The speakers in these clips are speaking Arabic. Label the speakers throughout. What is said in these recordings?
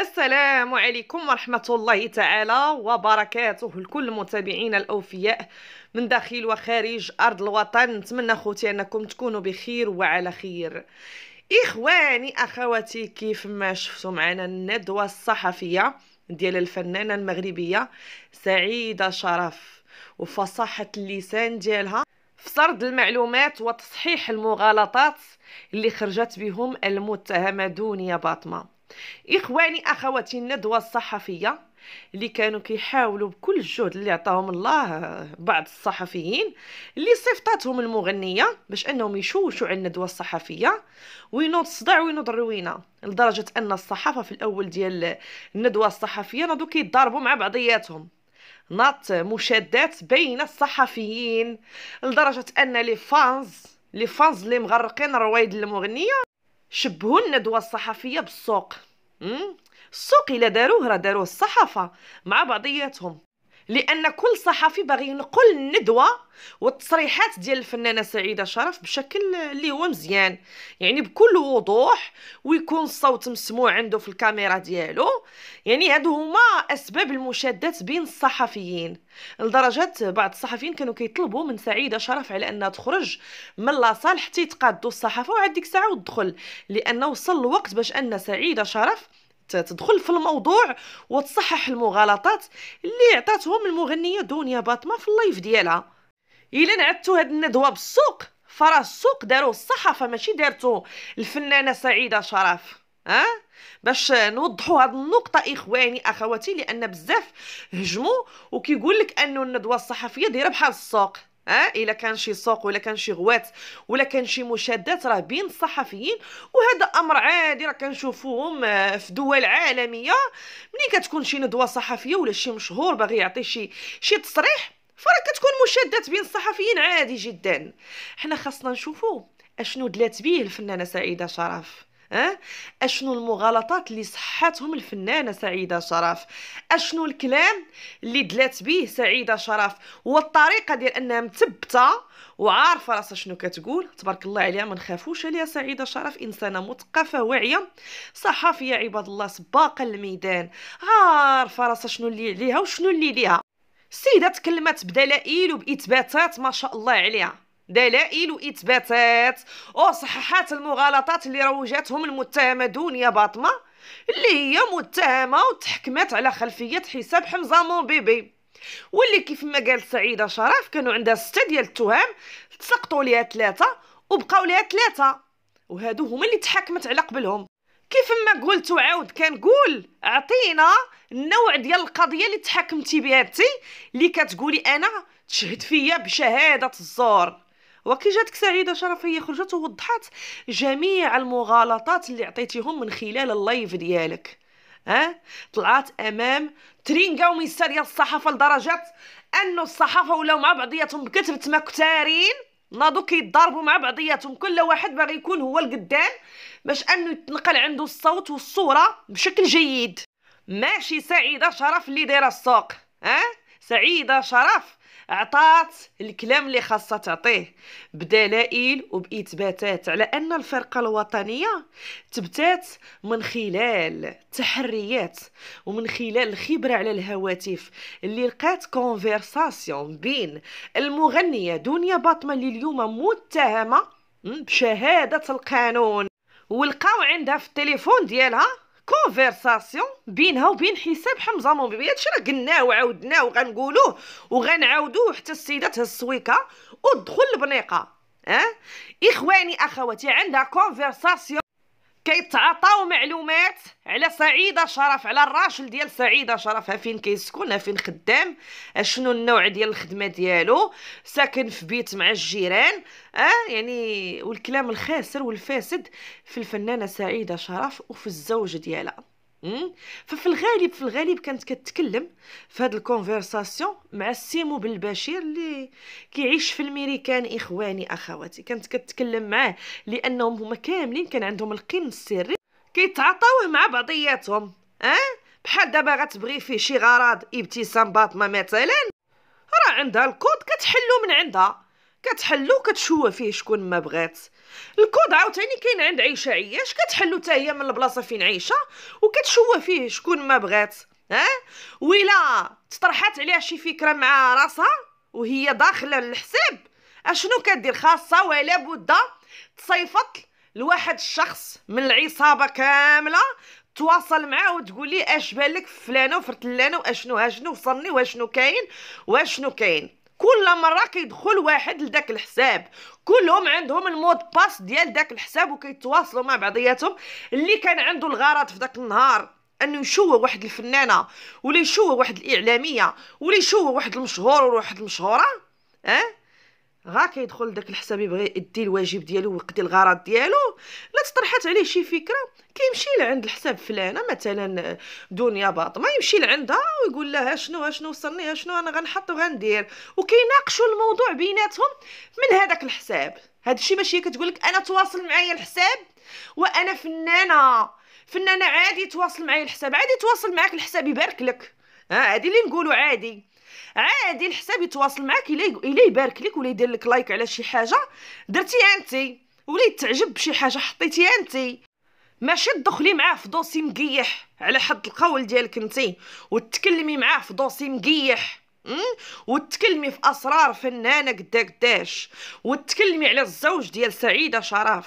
Speaker 1: السلام عليكم ورحمة الله تعالى وبركاته لكل متابعين الأوفياء من داخل وخارج أرض الوطن نتمنى خوتي أنكم تكونوا بخير وعلى خير إخواني أخواتي كيف ما شفتوا معنا الندوة الصحفية ديال الفنانة المغربية سعيدة شرف وفصاحة اللسان ديالها في سرد المعلومات وتصحيح المغالطات اللي خرجت بهم المتهمة دونيا باطمة اخواني اخواتي الندوه الصحفيه اللي كانوا كيحاولوا بكل الجهد اللي عطاهم الله بعض الصحفيين اللي صيفطاتهم المغنيه باش انهم يشوشوا على الندوه الصحفيه وينوض الصداع وينوض الروينه لدرجه ان الصحافه في الاول ديال الندوه الصحفيه نادو كيضاربوا مع بعضياتهم نط مشادات بين الصحفيين لدرجه ان لي فانز لي فانز اللي مغرقين روايد المغنيه شبهوا الندوه الصحفيه بالسوق السوق الا داروه راه داروه الصحافه مع بعضياتهم لان كل صحفي باغي ينقل الندوه والتصريحات ديال الفنانه سعيده شرف بشكل اللي هو مزيان يعني بكل وضوح ويكون الصوت مسموع عنده في الكاميرا ديالو يعني هادو هما اسباب المشادات بين الصحفيين لدرجه بعض الصحفيين كانوا كيطلبوا من سعيده شرف على انها تخرج من لاصال حتى يتقادوا الصحافه وعاد ديك الساعه وتدخل لانه وصل الوقت باش ان سعيده شرف تدخل في الموضوع وتصحح المغالطات اللي عطاتهم المغنيه دنيا باطمه في اللايف ديالها الا نعدتو هاد الندوه بالسوق فراه السوق داروه الصحافه ماشي دارتو الفنانه سعيده شرف ها أه؟ باش نوضحوا هاد النقطه اخواني اخواتي لان بزاف هجموا وكيقول لك انه الندوه الصحفيه دايره بحال السوق اه الا كان شي سوق ولا كان شي غوات ولا كان شي مشادات راه بين الصحفيين وهذا امر عادي راه كنشوفوهم آه، في دول عالميه ملي كتكون شي ندوه صحفيه ولا شي مشهور باغي يعطي شي شي تصريح فراه كتكون مشادات بين الصحفيين عادي جدا حنا خاصنا نشوفو اشنو دلات به الفنانه سعيده شرف أه؟ اشنو المغالطات اللي صحتهم الفنانه سعيده شرف اشنو الكلام اللي دلات به سعيده شرف والطريقه ديال انها مثبته وعارفه راسها شنو كتقول تبارك الله عليها ما نخافوش عليها سعيده شرف انسانه مثقفه واعيه صحافيه عباد الله سباقه للميدان عارفه راسها شنو اللي عليها وشنو اللي ليها السيده تكلمت بدلائل وباثباتات ما شاء الله عليها دلائل واثباتات وصححات المغالطات اللي روجتهم المتهمه دنيا باطمه اللي هي متهمه وتحكمت على خلفيه حساب حمزه مون بيبي واللي كيف ما قال سعيده شرف كانوا عندها سته ديال التهم تسقطوا ليها ثلاثه وبقاو ليها ثلاثه وهادو هما اللي تحكمت على قبلهم كيف ما قلت وعاود كنقول اعطينا النوع ديال القضيه اللي تحاكمتي بها انت اللي كتقولي انا تشهد فيا بشهاده الزور وكي جاتك سعيده شرف هي خرجت ووضحت جميع المغالطات اللي عطيتيهم من خلال اللايف ديالك ها طلعت امام ترينكا وميستر ديال الصحافه لدرجه انه الصحافه ولاو مع بعضياتهم بكثره ما كتارين ناضو كيضربوا مع بعضياتهم كل واحد باغي يكون هو القدام باش انه يتنقل عنده الصوت والصوره بشكل جيد ماشي سعيده شرف اللي دايره السوق ها سعيده شرف عطات الكلام اللي خاصها تعطيه بدلائل وباثباتات على ان الفرقه الوطنيه تبتات من خلال التحريات ومن خلال الخبره على الهواتف اللي لقات كونفرساسيون بين المغنيه دنيا باطمه اللي اليوم متهمه بشهاده القانون ولقاو عندها في التليفون ديالها كونفرساسيون بينها وبين حساب حمزه موبيبي هادشي راه قلناه وعاودناه وغنقولوه وغنعاودوه حتى السيده تهز السويكه ودخل البنيقه اه اخواني اخواتي عندها كونفرساسيون كيتعطاو معلومات على سعيده شرف على الراجل ديال سعيده شرف فين كيسكن فين خدام شنو النوع ديال الخدمه ديالو ساكن في بيت مع الجيران اه يعني والكلام الخاسر والفاسد في الفنانه سعيده شرف وفي الزوج ديالها ففي الغالب في الغالب كانت كتكلم في هاد الكونفرساسيون مع سيمو بن البشير اللي كيعيش في الميريكان اخواني اخواتي كانت كتكلم معاه لانهم هما كاملين كان عندهم القن السري كيتعاطاوه مع بعضياتهم اه بحال دابا غتبغي فيه شي غرض ابتسام باطمه مثلا راه عندها الكود كتحلو من عندها كتحلو كتشوه فيه شكون ما بغات الكود عاوتاني كاين عند عيشه عياش كتحلو حتى هي من البلاصه فين عيشه وكتشوه فيه شكون ما بغات ها ولا تطرحات عليها شي فكره مع راسها وهي داخله للحساب اشنو كدير خاصه ولا بد تصيفط لواحد الشخص من العصابه كامله تواصل معاه وتقولي اش بالك فلانه وفرتلانه واشنو اشنو وصلني واشنو كاين واشنو كاين كل مره كيدخل واحد لداك الحساب كلهم عندهم المود باس ديال داك الحساب وكيتواصلوا مع بعضياتهم اللي كان عنده الغرض في داك النهار انه يشوه واحد الفنانه ولا يشوه واحد الاعلاميه ولا يشوه واحد المشهور ولا واحد المشهوره اه غا كيدخل داك الحساب يبغي يدي الواجب ديالو ويقضي الغرض ديالو لا تطرحات عليه شي فكره كيمشي لعند الحساب فلانه مثلا دنيا باطمه يمشي لعندها ويقول لها شنو شنو وصلني شنو انا غنحط وغندير وكيناقشوا الموضوع بيناتهم من هذاك الحساب هذا الشيء ماشي كتقول لك انا تواصل معايا الحساب وانا فنانه فنانه عادي تواصل معايا الحساب عادي تواصل معاك الحساب يبارك لك ها هذه اللي نقولوا عادي عادي الحساب يتواصل معاك الا يبارك لك ولا يدير لك لايك على شي حاجه درتيها انت ولا يتعجب بشي حاجه حطيتيها انت ماشي تدخلي معاه في دوسي مقيح على حد القول ديالك انت وتتكلمي معاه في دوسي مقيح أمم؟ وتتكلمي في اسرار فنانه قدا قداش وتتكلمي على الزوج ديال سعيده شرف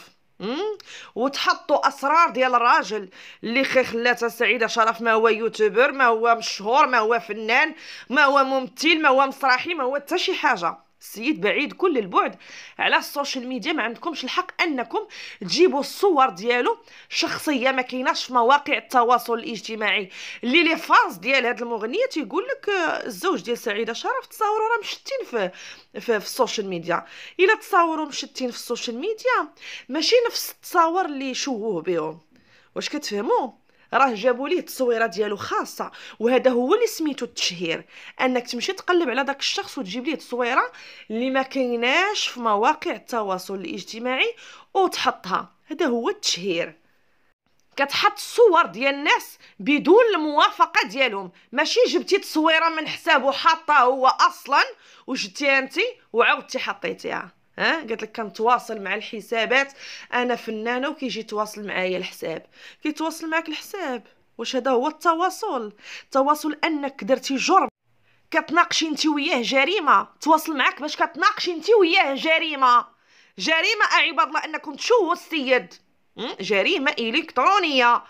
Speaker 1: وتحطوا اسرار ديال الراجل اللي خلاتها سعيده شرف ما هو يوتيوبر ما هو مشهور ما هو فنان ما هو ممثل ما هو مسرحي ما هو حتى شي حاجه السيد بعيد كل البعد على السوشيال ميديا ما عندكمش الحق انكم تجيبوا الصور ديالو شخصيه ما كايناش في مواقع التواصل الاجتماعي اللي لي فانز ديال هاد المغنيه تيقول لك آه، الزوج ديال سعيده شرف تصاوروا راه مشتين في في, في السوشيال ميديا الا تصاوروا مشتين في السوشيال ميديا ماشي نفس التصاور اللي شوهوه بهم واش كتفهموا راه جابوا ليه التصويره ديالو خاصه وهذا هو اللي سميتو التشهير انك تمشي تقلب على داك الشخص وتجيب ليه تصويره اللي ما كايناش في مواقع التواصل الاجتماعي وتحطها هذا هو التشهير كتحط صور ديال الناس بدون الموافقه ديالهم ماشي جبتي تصويره من حسابه حاطه هو اصلا وجدتيها انت وعاودتي حطيتيها ها قالت لك كنتواصل مع الحسابات انا فنانه وكيجي يتواصل معايا الحساب كيتواصل معك الحساب واش هذا هو التواصل التواصل انك درتي جرم كتناقشي انت وياه جريمه تواصل معك باش كتناقشي انت وياه جريمه جريمه اعباد الله انكم تشوهوا السيد جريمه الكترونيه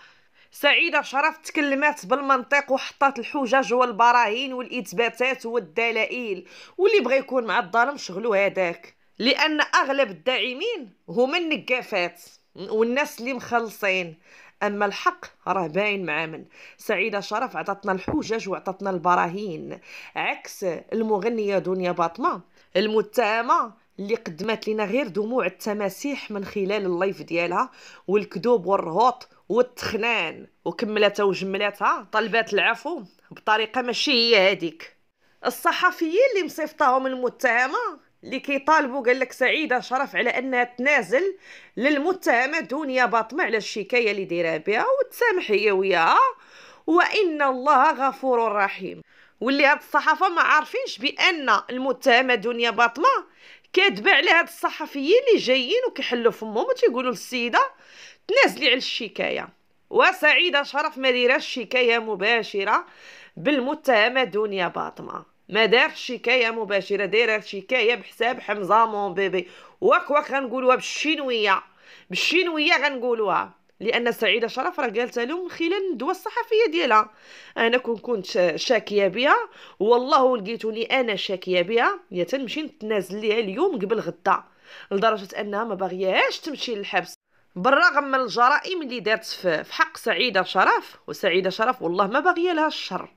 Speaker 1: سعيدة شرف تكلمات بالمنطق وحطات الحجج والبراهين والإثباتات والدلائل واللي بغى يكون مع الظالم شغلو هداك لان اغلب الداعمين هما النقافات والناس اللي مخلصين اما الحق راه باين مع من سعيده شرف عطاتنا الحجج وعطاتنا البراهين عكس المغنيه دنيا باطمه المتهمه اللي قدمت لنا غير دموع التماسيح من خلال اللايف ديالها والكذوب والرهوط والتخنان وكملتها وجملتها طلبات العفو بطريقه ماشي هي هذيك الصحفيين اللي مصيفطاهم المتهمه اللي كيطالبوا قال لك سعيده شرف على انها تنازل للمتهمه دنيا باطمه على الشكايه اللي دايره بها وتسامح هي وياها وان الله غفور رحيم واللي هاد الصحافه ما عارفينش بان المتهمه دنيا باطمه كاتبه على هاد الصحفيين اللي جايين وكيحلوا فمهم وتيقولوا للسيده تنازلي على الشكايه وسعيده شرف ما دايرهاش شكايه مباشره بالمتهمه دنيا باطمه ما دارش شكايه مباشره دايره شكايه بحساب حمزه مون بيبي واك واك غنقولوها بالشينويه بالشينويه غنقولوها لان سعيده شرف راه قالتها لهم من خلال الندوه الصحفيه ديالها انا كون كنت شاكيه بها والله لقيتوني انا شاكيه بها يا تنمشي نتنازل ليها اليوم قبل غدا لدرجه انها ما باغياهاش تمشي للحبس بالرغم من الجرائم اللي دارت في حق سعيده شرف وسعيده شرف والله ما باغيه لها الشر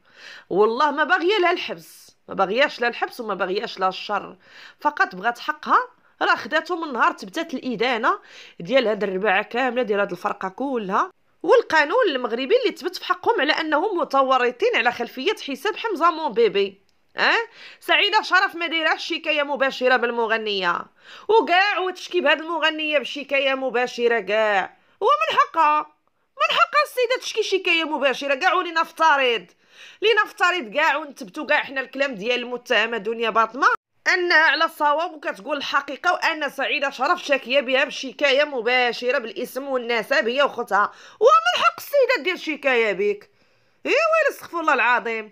Speaker 1: والله ما باغيه لها الحبس ما باغياش لا الحبس وما باغياش لا الشر فقط بغات حقها راه خداتو من نهار تبتات الادانه ديال هاد الرباعه كامله ديال هاد الفرقه كلها والقانون المغربي اللي تبت في حقهم على انهم متورطين على خلفيه حساب حمزه مون بيبي اه سعيده شرف ما دايرهش شكايه مباشره بالمغنيه وكاع وتشكي بهاد المغنيه بشكايه مباشره كاع ومن حقها من حقها السيده تشكي شكايه مباشره كاع ولينا نفترض لنفترض كاع ونثبتوا كاع حنا الكلام ديال المتهمه دنيا باطمه انها على الصواب وكتقول الحقيقه وانا سعيده شرف شاكيه بها بشكايه مباشره بالاسم والنسب هي وخوتها ومن حق السيده دير شكايه بك ايوا استغفر الله العظيم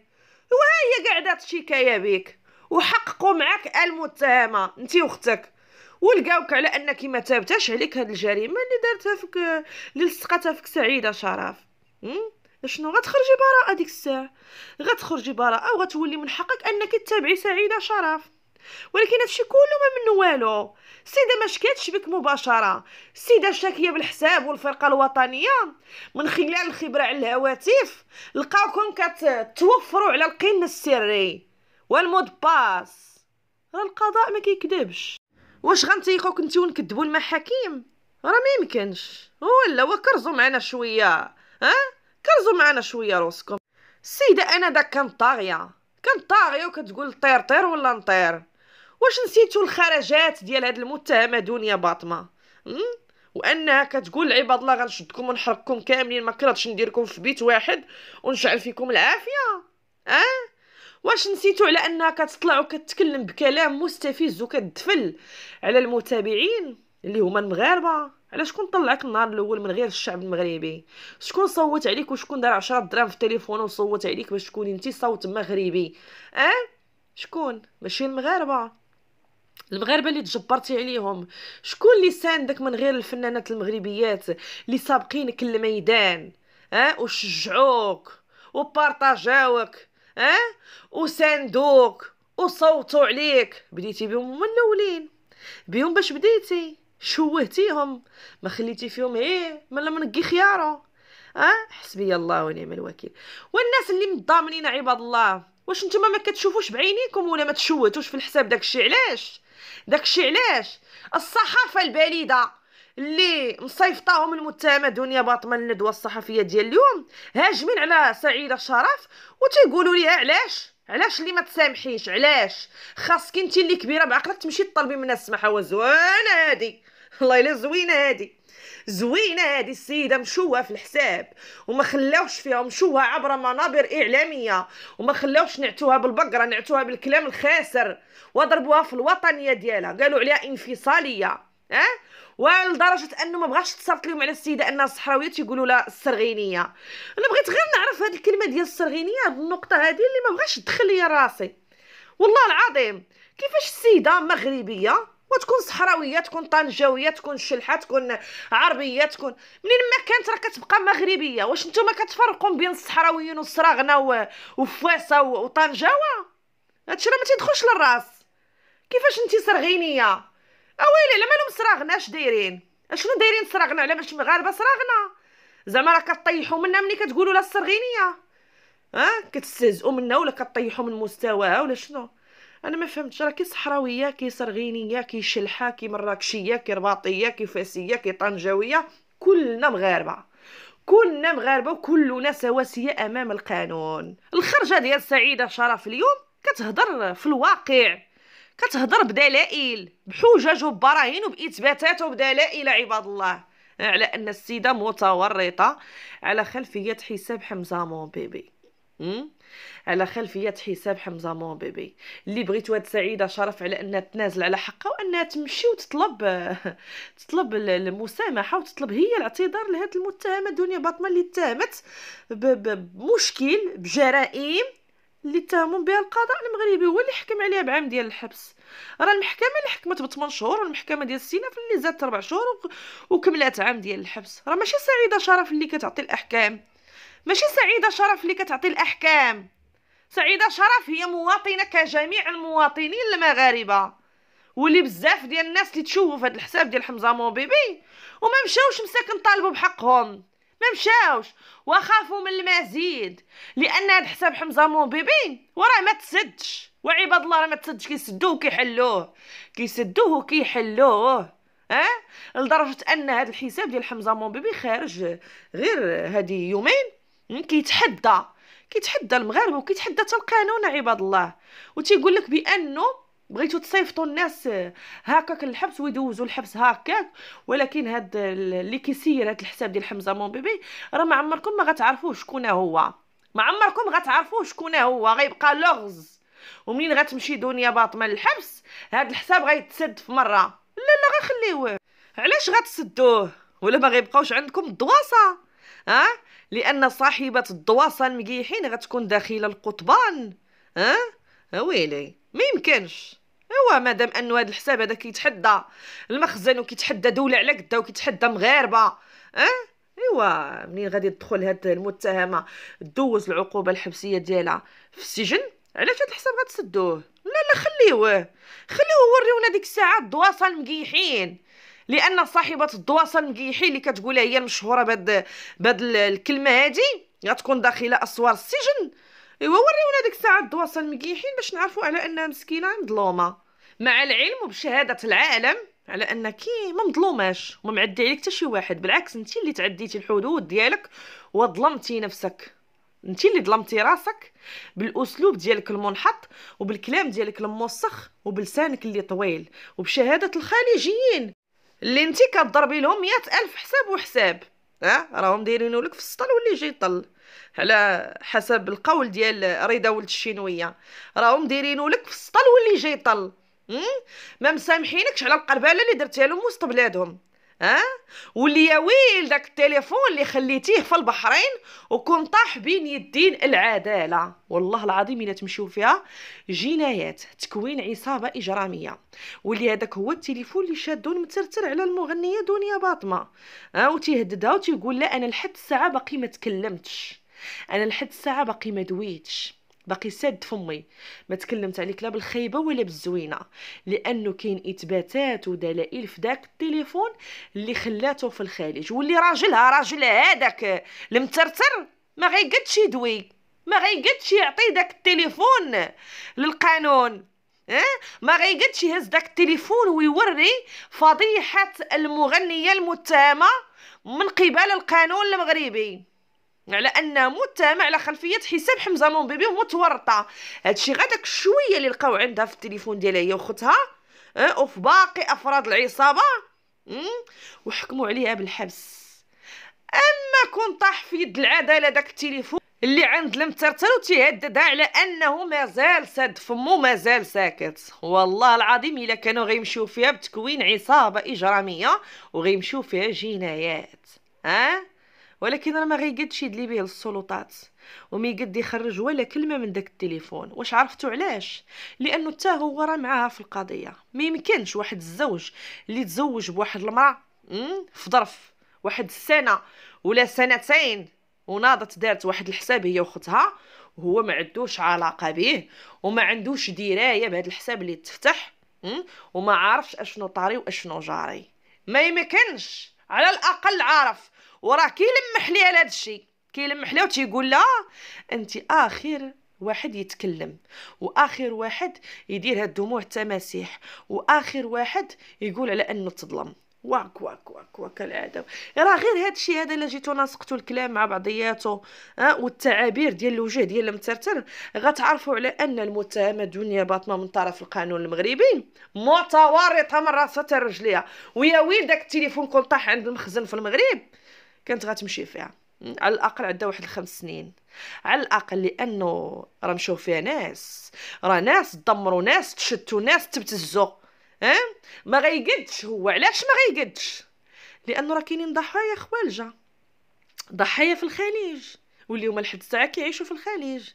Speaker 1: وها هي قاعده تشكايه بك وحققوا معك المتهمه انت واختك ولقاوك على انك ما تابتاش عليك هاد الجريمه اللي دارتها فيك اللي لصقتها فيك سعيده شرف شنو غتخرجي براءه ديك الساعه غتخرجي براءه وغتولي من حقك انك تتابعي سعيده شرف ولكن هادشي كله ما منو والو السيده ما شكاتش بك مباشره السيده شاكيه بالحساب والفرقه الوطنيه من خلال الخبره على الهواتف لقاوكم كتوفروا على القن السري والمود باس راه القضاء ما كيكذبش واش غنتيقوك انت ونكذبوا المحاكم راه ما يمكنش ولا وكرزوا معنا شويه ها كرزوا معنا شويه روسكم السيده انا داك كانت طاغيه كانت طاغيه وكتقول طير طير ولا نطير واش نسيتوا الخرجات ديال هاد المتهمه دنيا باطمه وانها كتقول عباد الله غنشدكم ونحرقكم كاملين ما كرهتش نديركم في بيت واحد ونشعل فيكم العافيه اه واش نسيتو على انها كتطلع وكتكلم بكلام مستفز وكتدفل على المتابعين اللي هما المغاربه على شكون طلعك النهار الاول من غير الشعب المغربي شكون صوت عليك وشكون دار 10 درهم في التليفون وصوت عليك باش تكوني انت صوت مغربي اه شكون ماشي المغاربه المغاربه اللي تجبرتي عليهم شكون اللي ساندك من غير الفنانات المغربيات اللي سابقينك الميدان أه؟ وشجعوك وبارطاجاوك أه؟ وساندوك وصوتوا عليك بديتي بهم من الاولين بهم باش بديتي شوهتيهم ما خليتي فيهم ايه ما منقي خيارو اه حسبي الله ونعم الوكيل والناس اللي مضامنين عباد الله واش نتوما ما كتشوفوش بعينيكم ولا ما تشوهتوش في الحساب داكشي علاش داكشي علاش الصحافه البليده اللي مصيفطاهم المتهمه دنيا باطمه الندوه الصحفيه ديال اليوم هاجمين على سعيده شرف وتيقولوا ليها علاش علاش اللي ما تسامحيش علاش خاصك انت اللي كبيره بعقلك تمشي تطلبي منها السماحه وزوانه هادي الله يلا زوينه هادي زوينه هادي السيده مشوهه في الحساب وما خلاوش فيها مشوه عبر منابر اعلاميه وما خلاوش نعتوها بالبقره نعتوها بالكلام الخاسر وضربوها في الوطنيه ديالها قالوا عليها انفصاليه اه ولدرجه انه ما بغاش تصرت لهم على السيده انها صحراويه تيقولوا لها السرغينيه انا بغيت غير نعرف هذه الكلمه ديال السرغينيه هذه النقطه هذه اللي ما بغاش تدخل لي راسي والله العظيم كيفاش السيده مغربيه وتكون صحراويه تكون طنجاويه تكون شلحه تكون عربيه تكون منين ما كانت راه كتبقى مغربيه واش نتوما كتفرقوا بين الصحراويين والصراغنا وفواسه وطنجاوه هادشي راه ما تيدخلش للراس كيفاش انتي صرغينيه اويلي على مالهم صراغنا اش دايرين اشنو دايرين صراغنا على باش مغاربه صراغنا زعما راه كطيحوا منا ملي كتقولوا لها الصرغينيه ها كتستهزئوا منا ولا كطيحوا من مستواها ولا شنو انا ما فهمتش راه كي صحراويه كي صرغينيه كي شلحه كي مراكشيه كي رباطيه كي فاسيه كي طنجاويه كلنا مغاربه كلنا مغاربه وكلنا سواسيه امام القانون الخرجه ديال سعيده شرف اليوم كتهضر في الواقع كتهضر بدلائل بحجج وبراهين وباثباتات وبدلائل عباد الله على ان السيده متورطه على خلفيه حساب حمزه مون بيبي على خلفية حساب حمزة مون بيبي اللي بغيتو هاد سعيدة شرف على أنها تنازل على حقها وأنها تمشي وتطلب تطلب المسامحة وتطلب هي الاعتذار لهاد المتهمة دنيا باطمة اللي اتهمت بمشكل بجرائم اللي اتهموا بها القضاء المغربي هو اللي حكم عليها بعام ديال الحبس راه المحكمه اللي حكمت ب 8 شهور والمحكمه ديال في اللي زادت 4 شهور وكملات عام ديال الحبس راه ماشي سعيده شرف اللي كتعطي الاحكام ماشي سعيده شرف اللي كتعطي الاحكام سعيده شرف هي مواطنه كجميع المواطنين المغاربه واللي بزاف ديال الناس اللي تشوفوا في هذا الحساب ديال حمزه موبيبي وما مشاوش مساكن طالبوا بحقهم ما مشاوش وخافوا من المزيد لان هذا حساب حمزه موبيبي وراه ما تسدش وعباد الله راه ما تسدش كيسدوه وكيحلوه كيسدوه وكيحلوه اه لدرجه ان هذا الحساب ديال حمزه موبيبي خارج غير هذه يومين كيتحدى كيتحدى المغاربه وكيتحدى حتى القانون عباد الله وتيقول لك بانه بغيتو تصيفطوا الناس هكاك للحبس ويدوزوا الحبس هكاك ولكن هاد اللي كيسير هاد الحساب ديال حمزه مونبيبي راه ما عمركم ما غتعرفوه شكون هو ما عمركم غتعرفوه شكون هو غيبقى لغز ومنين غتمشي دنيا باطمه للحبس هاد الحساب غيتسد في مره لا لا غخليوه علاش غتسدوه ولا ما غيبقاوش عندكم الدواسه ها أه؟ لان صاحبه الضواصه مقيحين غتكون داخله القطبان ها أه؟ ويلي ما يمكنش ايوا مادام انه هذا الحساب هذا كيتحدى المخزن وكيتحدى دوله على قدها وكيتحدى مغاربه ها أه؟ ايوا منين غادي تدخل هاد المتهمه دوز العقوبه الحبسيه ديالها في السجن علاش هاد الحساب غتسدوه لا لا خليوه خليوه وريونا ديك الساعه الدواصل مقيحين لان صاحبه الدواصل مقيحي اللي كتقولها هي المشهوره بهاد بهاد الكلمه هادي غتكون داخله اسوار السجن ايوا وريونا ديك الساعه الدواصل المقيحين باش نعرفوا على انها مسكينه مظلومه مع العلم وبشهاده العالم على انك ما مظلوماش وما معدي عليك حتى شي واحد بالعكس انت اللي تعديتي الحدود ديالك وظلمتي نفسك انت اللي ظلمتي راسك بالاسلوب ديالك المنحط وبالكلام ديالك الموسخ وبلسانك اللي طويل وبشهاده الخليجيين اللي انت كضربي لهم مئة الف حساب وحساب ها راهم دايرينو لك في السطل واللي يجي يطل على حسب القول ديال رضا ولد الشينويه راهم دايرينو لك في السطل واللي يجي يطل ما مسامحينكش على القربله اللي درتيها لهم وسط بلادهم ها أه؟ واللي يا ويل داك التليفون اللي خليتيه في البحرين وكون طاح بين يدين العداله والله العظيم الا تمشيو فيها جنايات تكوين عصابه اجراميه واللي هذاك هو التليفون اللي شادو المترتر على المغنيه دنيا باطمه ها وتيهددها وتيقول لا انا لحد الساعه باقي ما تكلمتش انا لحد الساعه باقي ما دويتش باقي ساد فمي ما تكلمت عليك لا بالخيبه ولا بالزوينه لانه كاين اثباتات ودلائل في داك التليفون اللي خلاته في الخارج واللي راجلها راجل هذاك المترتر ما غيقدش يدوي ما غيقدش يعطي داك التليفون للقانون اه ما غيقدش يهز داك التليفون ويوري فضيحه المغنيه المتهمه من قبل القانون المغربي على انها متهمه على خلفيه حساب حمزه مون بيبي ومتورطه هادشي غير داك الشويه اللي لقاو عندها في التليفون ديالها هي وختها اه وفي باقي افراد العصابه وحكموا عليها بالحبس اما كون طاح في يد العداله داك التليفون اللي عند المترتر وتيهددها على انه مازال سد فمو مازال ساكت والله العظيم الا كانوا غيمشيو فيها بتكوين عصابه اجراميه وغيمشيو فيها جنايات ها أه؟ ولكن راه ما غيقدش يدلي به للسلطات وما يقد يخرج ولا كلمه من داك التليفون واش عرفتو علاش لانه حتى هو راه معاها في القضيه ما يمكنش واحد الزوج اللي تزوج بواحد المراه في ظرف واحد السنه ولا سنتين وناضت دارت واحد الحساب هي وختها وهو ما عندوش علاقه به وما عندوش درايه بهذا الحساب اللي تفتح وما عارفش اشنو طاري واشنو جاري ما يمكنش على الاقل عارف وراه كيلمح ليها على هذا الشيء كيلمح ليها وتيقول لها انت اخر واحد يتكلم واخر واحد يدير هاد الدموع التماسيح واخر واحد يقول على انه تظلم واك واك واك واك العاده راه غير هاد الشيء هذا الا جيتو نسقتو الكلام مع بعضياته ها والتعابير ديال الوجه ديال المترتر غتعرفوا على ان المتهمه دنيا باطنه من طرف القانون المغربي متورطه من راسها رجليها ويا ويل داك التليفون كون طاح عند المخزن في المغرب كانت غتمشي فيها على الاقل عندها واحد الخمس سنين على الاقل لانه راه مشاو فيها ناس راه ناس دمروا ناس تشتوا ناس تبتزوا ها ما غيقدش هو علاش ما غيقدش لانه راه كاينين ضحايا خوالجه ضحايا في الخليج واليوم لحد الساعه كيعيشوا في الخليج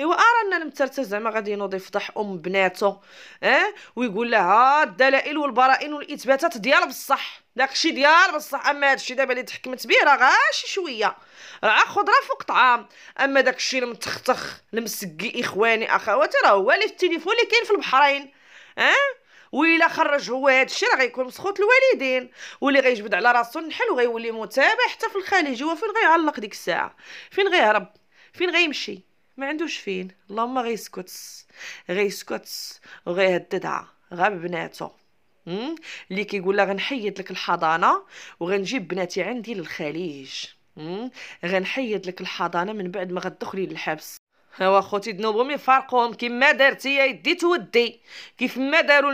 Speaker 1: ايوا ارانا آه، المترتة زعما غادي ينوض يفضح ام بناته اه ويقول لها آه، الدلائل والبراءين والاثباتات ديال بصح داكشي ديال بصح اما هادشي دابا اللي تحكمت به راه غاشي شويه راه خضره فوق طعام اما داكشي المتختخ المسكي اخواني اخواتي راه هو اللي في التليفون اللي كاين في البحرين اه ويلا خرج هو هذا الشيء راه غيكون مسخوط الوالدين واللي غيجبد على راسو النحل وغيولي متابع حتى في الخليج هو فين غيعلق ديك الساعه فين غيهرب فين غيمشي ما عندوش فين اللهم غيسكت غيسكت وغيهددها غا ببناتو اللي كيقول لها غنحيد لك الحضانه وغنجيب بناتي عندي للخليج غنحيد لك الحضانه من بعد ما غتدخلي للحبس هوا خوتي دنوبهم يفارقوهم كيما دارتي يا يدي تودي كيف ما داروا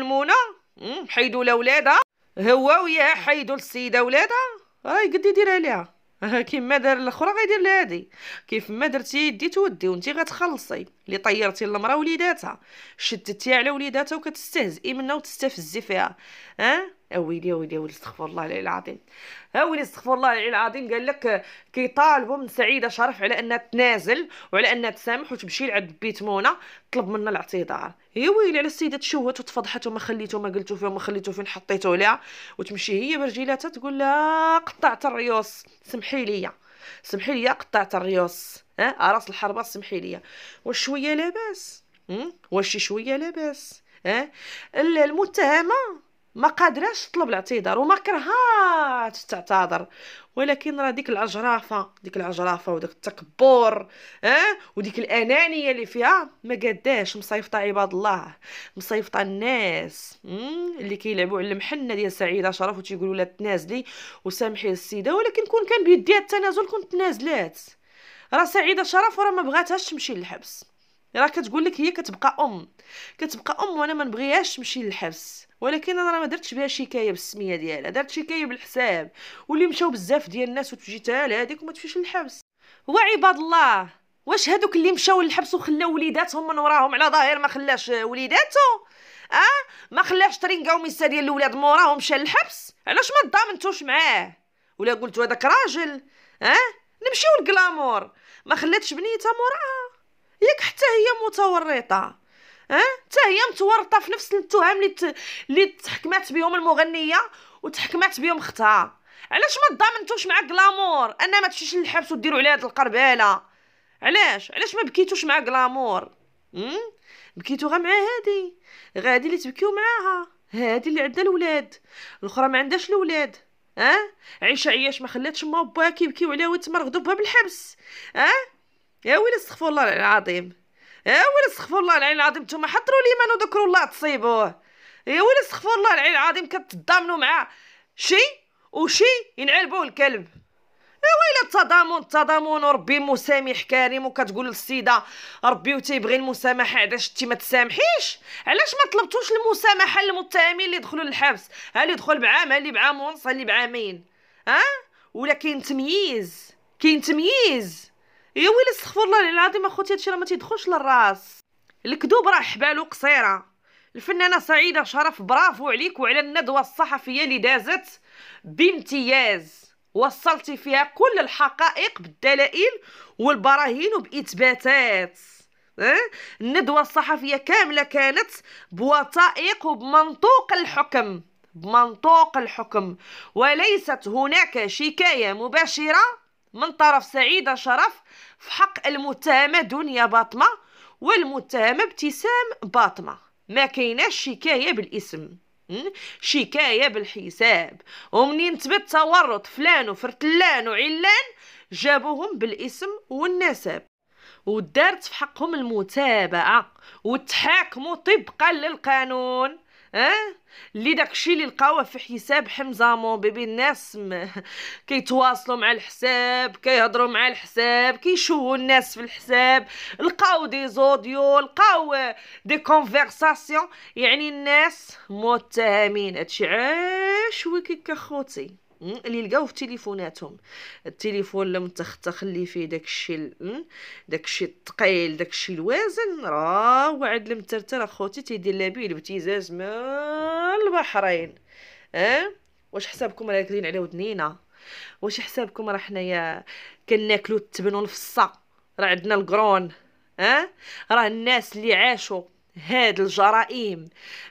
Speaker 1: حيدو حيدوا لولادها هو وياها حيدوا للسيده ولادها راه يقد يديرها ليها كيما دار الاخرى غيدير لها هادي كيف ما درتي يدي تودي وانت غتخلصي اللي طيرتي المراه وليداتها شدتي على وليداتها وكتستهزئي منها وتستفزي فيها ها أه؟ ويلي اويلي ويلي استغفر الله العلي العظيم ها ويلي استغفر الله العلي العظيم قال لك كيطالبوا من سعيده شرف على انها تنازل وعلى انها تسامح وتمشي لعند بيت منى طلب منها الاعتذار يا ويلي على السيده تشوهت وتفضحت وما خليتو ما قلتو فيها وما خليتو فين حطيتو ليها وتمشي هي برجيلاتها تقول لها قطعت الريوس سمحي لي سمحي لي قطعت الريوس ها راس الحربه سمحي لي واش شويه لاباس واش شويه لاباس ها المتهمه ما قادراش تطلب الاعتذار وما كرهاتش تعتذر ولكن راه ديك العجرافه ديك العجرافه وداك التكبر اه وديك الانانيه اللي فيها ما قاداش مصيفطه عباد الله مصيفطه الناس اللي كيلعبوا على المحنه ديال سعيده شرف وتيقولوا لها تنازلي وسامحي السيده ولكن كون كان بيديها التنازل كنت تنازلات راه سعيده شرف وراه ما بغاتهاش تمشي للحبس راه كتقول لك هي كتبقى ام كتبقى ام وانا ما نبغيهاش تمشي للحبس ولكن انا ما درتش بها شكايه بالسميه ديالها درت شكايه بالحساب واللي مشاو بزاف ديال الناس وتجي تال هذيك وما تفيش للحبس وعباد الله واش هادوك اللي مشاو للحبس وخلاو وليداتهم من وراهم على ظاهر ما خلاش وليداتو اه ما خلاش ترينكا وميسا ديال الولاد موراهم مشى للحبس علاش ما ضامنتوش معاه ولا قلتو هذاك راجل اه نمشيو لكلامور ما خلاتش بنيتها موراها ياك حتى هي متورطه ها حتى هي متورطه في نفس التهم اللي اللي تحكمات بهم المغنيه وتحكمات بهم اختها علاش ما ضامنتوش مع كلامور انا ما تمشيش للحبس وديروا عليها هاد القرباله علاش علاش ما بكيتوش مع كلامور بكيتو غير مع هادي غادي اللي تبكيو معاها هادي اللي عندها الولاد الاخرى ما عندهاش الولاد ها أه؟ عيشه عياش ما خلاتش ما باها كيبكيو عليها وتمرغدوا بها بالحبس ها أه؟ يا ويلي استغفر الله العظيم يا إيه، ويلي استغفر الله العلي العظيم نتوما حضروا الايمان وذكروا الله تصيبوه يا إيه، ويلي استغفر الله العلي العظيم كتضامنوا مع شي وشي ينعلبوا الكلب إيه، ويلي التضامن التضامن وربي مسامح كريم وكتقول للسيده ربي وتيبغي المسامحه علاش انت ما تسامحيش علاش ما طلبتوش المسامحه للمتهمين اللي دخلوا للحبس ها اللي دخل بعام ها اللي بعام ونص ها اللي بعامين ها أه؟ ولا كاين تمييز كاين تمييز يا ويلي استغفر الله العظيم اخوتي هادشي راه ما تيدخلش للراس الكذوب راه حبالو قصيره الفنانه سعيده شرف برافو عليك وعلى الندوه الصحفيه اللي دازت بامتياز وصلتي فيها كل الحقائق بالدلائل والبراهين وباثباتات الندوه الصحفيه كامله كانت بوثائق وبمنطوق الحكم بمنطوق الحكم وليست هناك شكايه مباشره من طرف سعيدة شرف في حق المتهمة دنيا باطمة والمتهمة ابتسام باطمة ما كايناش شكاية بالاسم شكاية بالحساب ومنين تبت تورط فلان وفرتلان وعلان جابوهم بالاسم والنسب ودارت في حقهم المتابعة وتحاكموا طبقا للقانون اه اللي داكشي اللي لقاوه في حساب حمزه بيبي الناس م... كيتواصلوا مع الحساب كيهضروا مع الحساب كيشوهوا الناس في الحساب لقاو دي زوديو لقاو دي كونفرساسيون يعني الناس متهمين هادشي عاش ويكي كخوتي اللي لقاو في تليفوناتهم التليفون لم تخلي فيه داكشي داكشي الثقيل داكشي الوازن راه وعد المترتر اخوتي تيدير لها بيه الابتزاز من البحرين اه واش حسابكم راه كاين على ودنينا واش حسابكم راه حنايا كناكلو التبن والفصه راه عندنا القرون اه راه الناس اللي عاشوا هاد الجرائم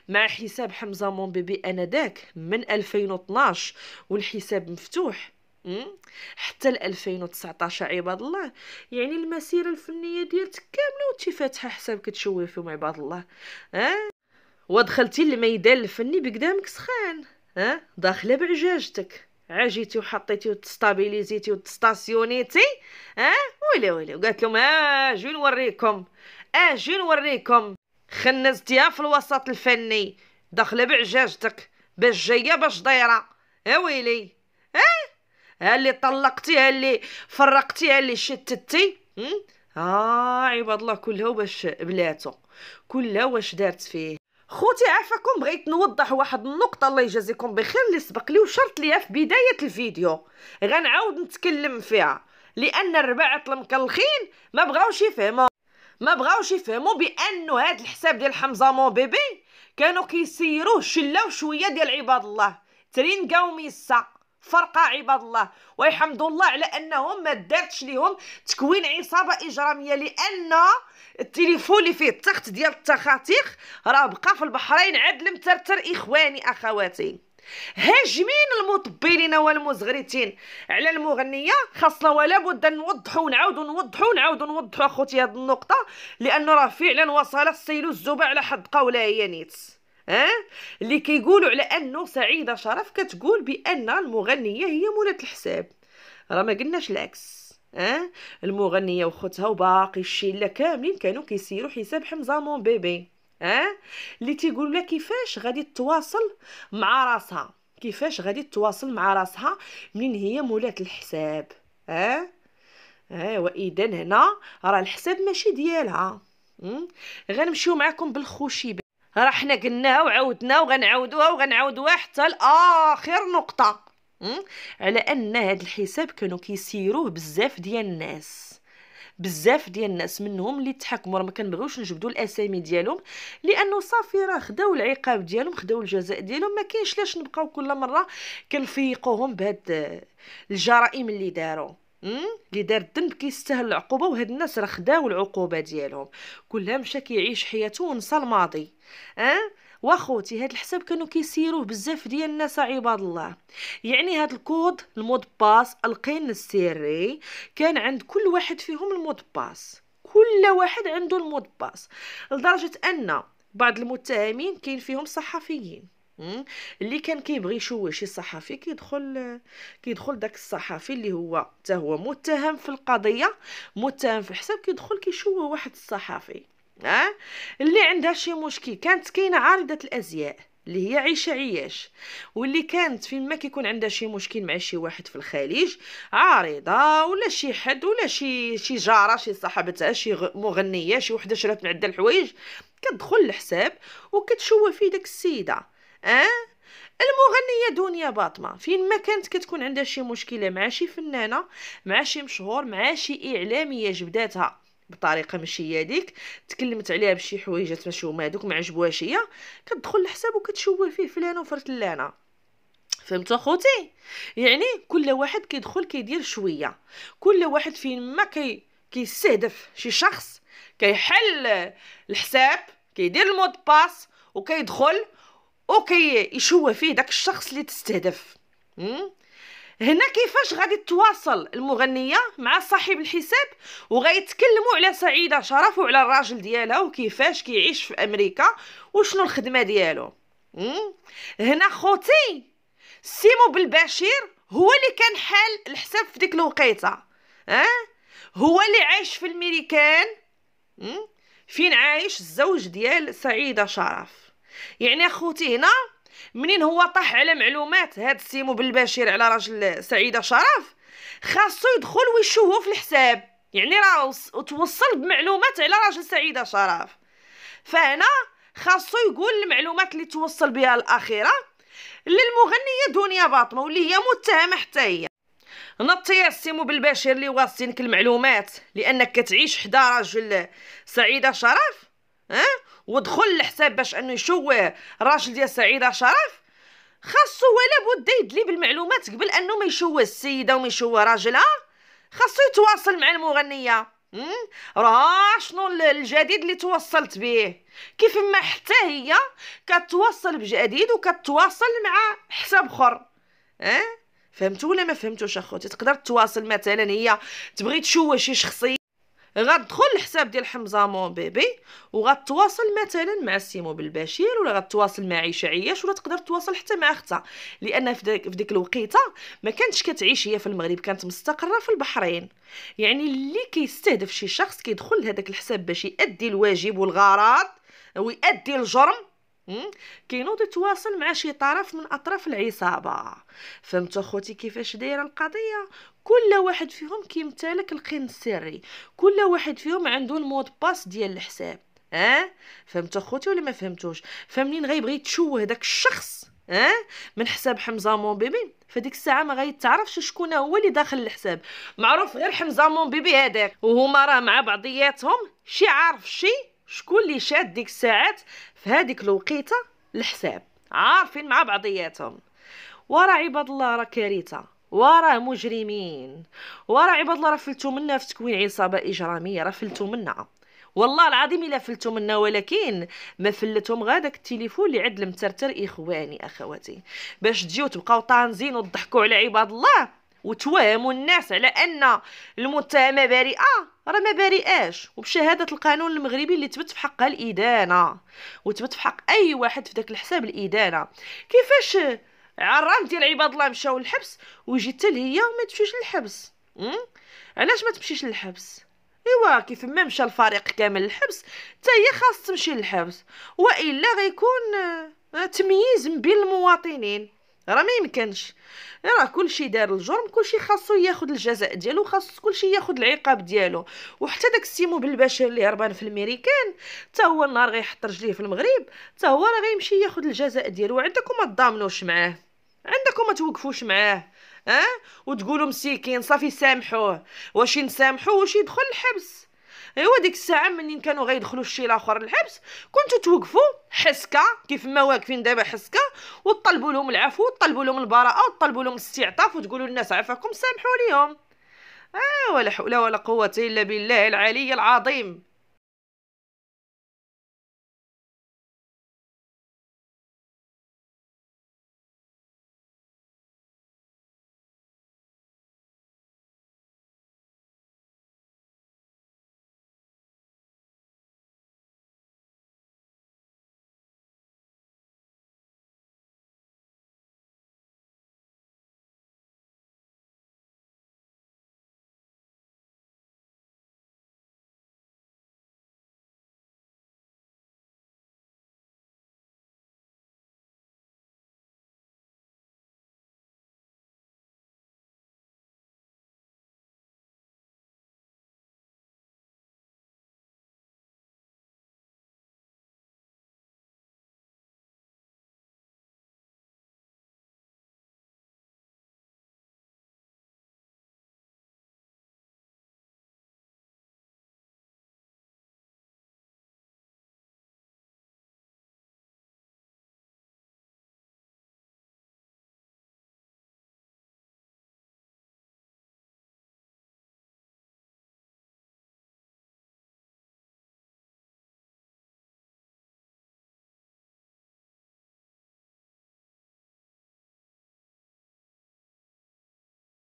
Speaker 1: مع حساب حمزه انا انذاك من 2012 والحساب مفتوح حتى ل 2019 عباد الله يعني المسيره الفنيه ديالتك كامله وانت فاتحه حساب كتشوي فيهم عباد الله ها ودخلتي الميدان الفني بقدامك سخان ها داخله بعجاجتك عجيتي وحطيتي وتستابيليزيتي وتستاسيونيتي ها ولا ولا وقالت لهم ها آه، جي نوريكم اه نوريكم خنزتيها في الوسط الفني داخله بعجاجتك باش جايه باش دايره اويلي إيه اه ها اللي طلقتي ها اللي فرقتي ها اللي شتتي اه عباد الله كلها واش بلاتو كلها واش دارت فيه خوتي عافاكم بغيت نوضح واحد النقطة الله يجازيكم بخير اللي سبق لي وشرط ليها في بداية الفيديو غنعاود نتكلم فيها لأن الرباعة المكلخين ما بغاوش يفهموا ما بغاوش يفهموا بانه هذا الحساب ديال حمزه مون بيبي كانوا كيسيروه شله وشويه ديال عباد الله ترينكاو ميسا فرقة عباد الله ويحمد الله على انهم ما دارتش ليهم تكوين عصابه اجراميه لان التليفون اللي فيه التخت ديال التخاتيق راه بقى في البحرين عاد المترتر اخواني اخواتي هاجمين المطبلين والمزغرتين على المغنيه خاصنا ولا بد نوضحوا ونعاودوا نوضحوا ونعاودوا نوضحوا اخوتي هذه النقطه لانه راه فعلا وصل السيل الزبع على حد قولها هي نيت ها اللي كيقولوا على انه سعيده شرف كتقول بان المغنيه هي مولات الحساب راه ما قلناش العكس ها المغنيه وخوتها وباقي الشله كاملين كانوا كيسيروا حساب حمزه مون بيبي اه اللي تيقول لها كيفاش غادي تواصل مع راسها كيفاش غادي تواصل مع راسها منين هي مولات الحساب اه اه واذا هنا راه الحساب ماشي ديالها غنمشيو معكم بالخشيبه راه حنا قلناها وعاودنا وغنعاودوها وغنعاودوها حتى لاخر نقطه على ان هاد الحساب كانوا كيسيروه بزاف ديال الناس بزاف ديال الناس منهم اللي تحكموا راه ما كنبغيوش نجبدوا الاسامي ديالهم لانه صافي راه خداو العقاب ديالهم خداو الجزاء ديالهم ما كاينش لاش نبقاو كل مره كنفيقوهم بهاد الجرائم اللي داروا اللي دار الذنب كيستاهل العقوبه وهاد الناس راه خداو العقوبه ديالهم كلها مشى كيعيش حياته ونسى الماضي اه واخوتي هاد الحساب كانوا كيسيروه بزاف ديال الناس عباد الله يعني هاد الكود المود باس القين السري كان عند كل واحد فيهم المود باس كل واحد عنده المود باس لدرجه ان بعض المتهمين كاين فيهم صحفيين اللي كان كيبغي يشوه شي صحفي كيدخل كيدخل داك الصحفي اللي هو حتى هو متهم في القضيه متهم في الحساب كيدخل كيشوه واحد الصحفي أه؟ اللي عندها شي مشكل كانت كاينه عارضه الازياء اللي هي عيشه عياش واللي كانت في ما كيكون عندها شي مشكل مع شي واحد في الخليج عارضه ولا شي حد ولا شي شي جاره شي صاحبتها شي مغنيه شي وحده شرات من عدة الحوايج كتدخل الحساب وكتشوه في داك السيده اه المغنيه دنيا باطمه فين ما كانت كتكون عندها شي مشكله مع شي فنانه مع شي مشهور مع شي اعلاميه جبداتها بطريقه ماشي هذيك تكلمت عليها بشي حويجات ماشي هما هذوك ما عجبوهاش هي كتدخل الحساب وكتشوه فيه وفرت لانا فهمت اخوتي يعني كل واحد كيدخل كيدير شويه كل واحد فين ما كي كيستهدف شي شخص كيحل الحساب كيدير المود باس وكيدخل وكيشوه فيه داك الشخص اللي تستهدف هنا كيفاش غادي تواصل المغنيه مع صاحب الحساب وغيتكلموا على سعيده شرف وعلى الراجل ديالها وكيفاش كيعيش في امريكا وشنو الخدمه ديالو هنا خوتي سيمو بالبشير هو اللي كان حال الحساب في ديك الوقيته اه هو اللي عايش في الميريكان فين عايش الزوج ديال سعيده شرف يعني اخوتي هنا منين هو طاح على معلومات هاد سيمو بالبشير على راجل سعيده شرف خاصو يدخل ويشوهو في الحساب يعني راه توصل بمعلومات على راجل سعيده شرف فهنا خاصو يقول المعلومات اللي توصل بها الاخيره للمغنيه دنيا باطمه واللي هي متهمه حتى هي نطي السيمو سيمو بالبشير اللي واصلينك المعلومات لانك كتعيش حدا راجل سعيده شرف ها أه؟ ودخل الحساب باش انه يشوه راجل ديال سعيده شرف خاصو ولا بد يدلي بالمعلومات قبل انه ما يشوه السيده وما يشوه راجلها خاصو يتواصل مع المغنيه راه شنو الجديد اللي توصلت به كيف ما حتى هي كتواصل بجديد وكتواصل مع حساب اخر اه فهمتوا ولا ما فهمتوش اخوتي تقدر تواصل مثلا هي تبغي تشوه شي شخصيه غتدخل الحساب ديال حمزه مون بيبي وغتواصل مثلا مع سيمو بالبشير ولا غتواصل مع عيشه عياش ولا تقدر تواصل حتى مع اختها لان في ديك, في ديك الوقيته ما كانتش كتعيش هي في المغرب كانت مستقره في البحرين يعني اللي كيستهدف شي شخص كيدخل لهذاك الحساب باش يؤدي الواجب والغرض ويؤدي الجرم كينوض يتواصل مع شي طرف من اطراف العصابه فهمتوا اخوتي كيفاش دايره القضيه كل واحد فيهم كيمتلك القين السري كل واحد فيهم عنده المود باس ديال الحساب اه فهمت اخوتي ولا ما فهمتوش فمنين غيبغي تشوه داك الشخص اه من حساب حمزه مونبيبي فديك الساعه ما غيتعرفش شكون هو اللي داخل الحساب معروف غير حمزه مونبيبي هذاك وهما راه مع بعضياتهم شي عارف شي شكون اللي شاد ديك الساعات في هذيك الوقيته الحساب عارفين مع بعضياتهم ورا عباد الله راه كارثه وراه مجرمين وراه عباد الله راه فلتو منا في تكوين عصابه اجراميه راه فلتو منا والله العظيم الا فلتو منا ولكن ما فلتهم غير داك التليفون اللي عند المترتر اخواني اخواتي باش تجيو تبقاو طانزين وتضحكوا على عباد الله وتوهموا الناس على ان المتهمه بريئه راه ما بريئاش وبشهاده القانون المغربي اللي تبت في حقها الادانه وتبت في حق اي واحد في داك الحساب الادانه كيفاش عرام ديال عباد الله مشاو للحبس ويجي حتى هي وما تمشيش للحبس علاش ما تمشيش للحبس ايوا كيف ما مشى الفريق كامل للحبس حتى هي خاص تمشي للحبس والا غيكون آه، تمييز بين المواطنين راه ما يمكنش راه كلشي دار الجرم كلشي خاصو ياخد الجزاء ديالو خاص كلشي ياخد العقاب ديالو وحتى داك السيمو بالبشر اللي هربان في الميريكان حتى هو النهار غيحط رجليه في المغرب حتى هو راه غيمشي ياخد الجزاء ديالو عندك ما تضامنوش معاه عندكم ما توقفوش معاه اه وتقولوا مسيكين صافي سامحوه واش نسامحوه واش يدخل الحبس ايوا ديك الساعه منين كانوا غيدخلوا الشي الاخر الحبس كنتو توقفوا حسكه كيف ما واقفين دابا حسكه وطلبوا لهم العفو وطلبوا لهم البراءه وطلبوا لهم الاستعطاف وتقولوا للناس عفاكم سامحوا ليهم آه ولا حول ولا قوة إلا بالله العلي العظيم